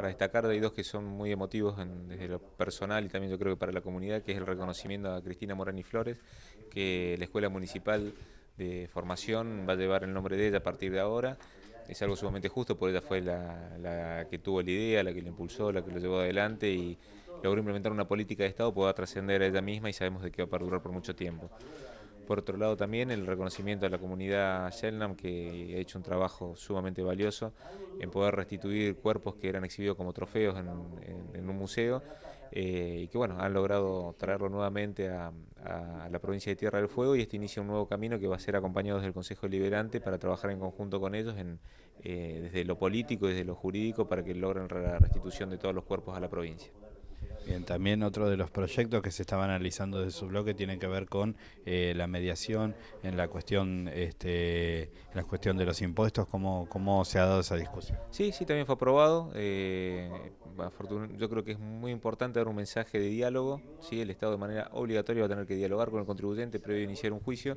para destacar hay dos que son muy emotivos desde lo personal y también yo creo que para la comunidad, que es el reconocimiento a Cristina Morani Flores, que la Escuela Municipal de Formación va a llevar el nombre de ella a partir de ahora. Es algo sumamente justo, porque ella fue la, que tuvo la idea, la que la impulsó, la que lo llevó adelante y logró implementar una política de Estado, pueda trascender a ella misma y sabemos de que va a perdurar por mucho tiempo por otro lado también el reconocimiento a la comunidad Yelnam que ha hecho un trabajo sumamente valioso en poder restituir cuerpos que eran exhibidos como trofeos en, un museo eh, y que bueno, han logrado traerlo nuevamente a, la provincia de Tierra del Fuego y este inicia un nuevo camino que va a ser acompañado desde el Consejo Liberante para trabajar en conjunto con ellos eh, desde lo político, desde lo jurídico para que logren la restitución de todos los cuerpos a la provincia. Bien, también otro de los proyectos que se estaban analizando desde su bloque tiene que ver con eh, la mediación en la cuestión este, en la cuestión de los impuestos, ¿cómo, se ha dado esa discusión? Sí, sí, también fue aprobado. Eh, yo creo que es muy importante dar un mensaje de diálogo. ¿sí? El Estado de manera obligatoria va a tener que dialogar con el contribuyente previo a iniciar un juicio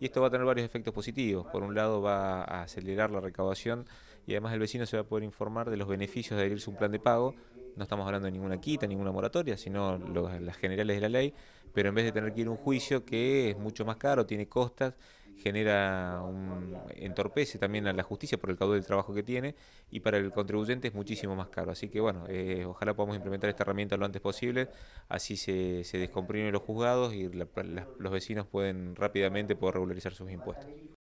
y esto va a tener varios efectos positivos. Por un lado va a acelerar la recaudación y además el vecino se va a poder informar de los beneficios de adherirse a un plan de pago no estamos hablando de ninguna quita, ninguna moratoria, sino las generales de la ley, pero en vez de tener que ir a un juicio que es mucho más caro, tiene costas, genera un, entorpece también a la justicia por el caudal del trabajo que tiene y para el contribuyente es muchísimo más caro. Así que bueno, eh, ojalá podamos implementar esta herramienta lo antes posible, así se, descomprimen los juzgados y los vecinos pueden rápidamente poder regularizar sus impuestos.